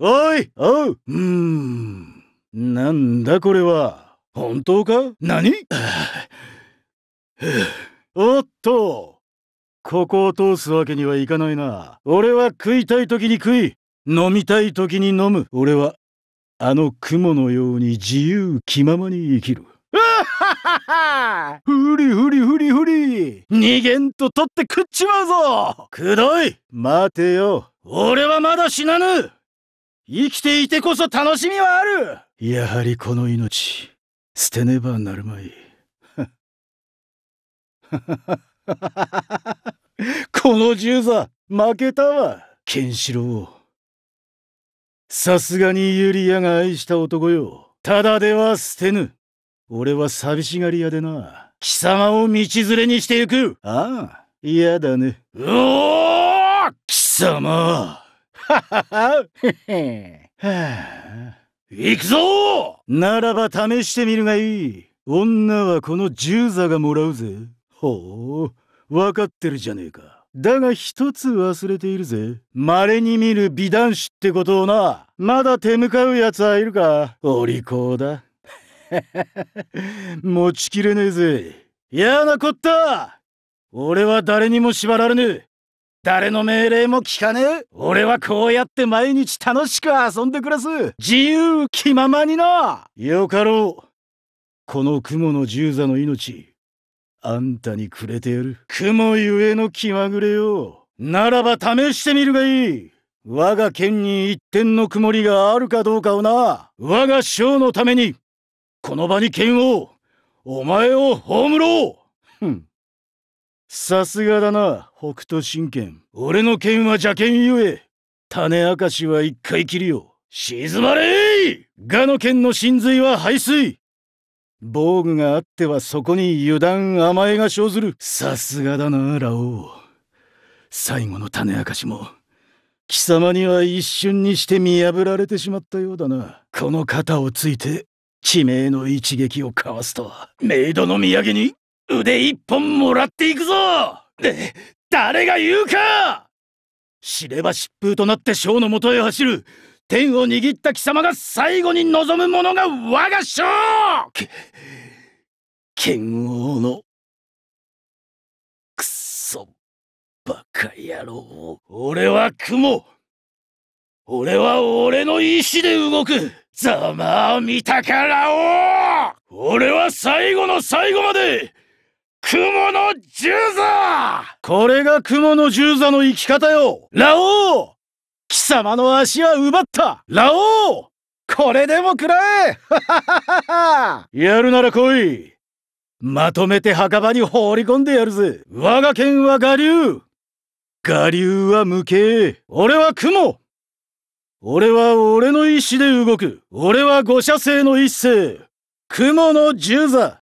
おいおううーん。なんだこれは。本当か何 おっとここを通すわけにはいかないな。俺は食いたい時に食い、飲みたい時に飲む。俺は、あの雲のように自由気ままに生きる。ふりふりふりふり逃げんと取って食っちまうぞくどい待てよ俺はまだ死なぬ生きていてこそ楽しみはあるやはりこの命、捨てねばなるまい。この銃座、負けたわ、ケンシロウ。さすがにユリアが愛した男よ。ただでは捨てぬ。俺は寂しがり屋でな。貴様を道連れにしてゆく。ああ、嫌だね。うお貴様行くぞならば試してみるがいい。女はこの十座がもらうぜ。ほう、分かってるじゃねえか。だが一つ忘れているぜ。稀に見る美男子ってことをな。まだ手向かう奴はいるか。お利口だ。持ちきれねえぜ。嫌なこった俺は誰にも縛られねえ。誰の命令も聞かねえ俺はこうやって毎日楽しく遊んで暮らす自由気ままになよかろうこの雲の十座の命あんたにくれてやる雲ゆえの気まぐれよならば試してみるがいい我が剣に一点の曇りがあるかどうかをな我が将のためにこの場に剣をお前を葬ろうふんさすがだな、北斗神拳。俺の剣は邪剣ゆえ。種明かしは一回きりよ。静まれガの剣の真髄は排水防具があってはそこに油断甘えが生ずる。さすがだな、ラオウ。最後の種明かしも、貴様には一瞬にして見破られてしまったようだな。この肩をついて、地名の一撃をかわすとは、メイドの土産に腕一本もらっていくぞで、誰が言うか知れば疾風となって将のもとへ走る天を握った貴様が最後に望むものが我が将剣王のくそバカ野郎俺は雲俺は俺の意志で動くざまあ見たからを俺は最後の最後まで蜘蛛の十座これが蜘蛛の十座の生き方よラオウ貴様の足は奪ったラオウこれでもくらえ やるなら来いまとめて墓場に放り込んでやるぜ我が剣は我流我流は無形俺は蜘蛛俺は俺の意志で動く俺は五射星の一蜘蛛の十座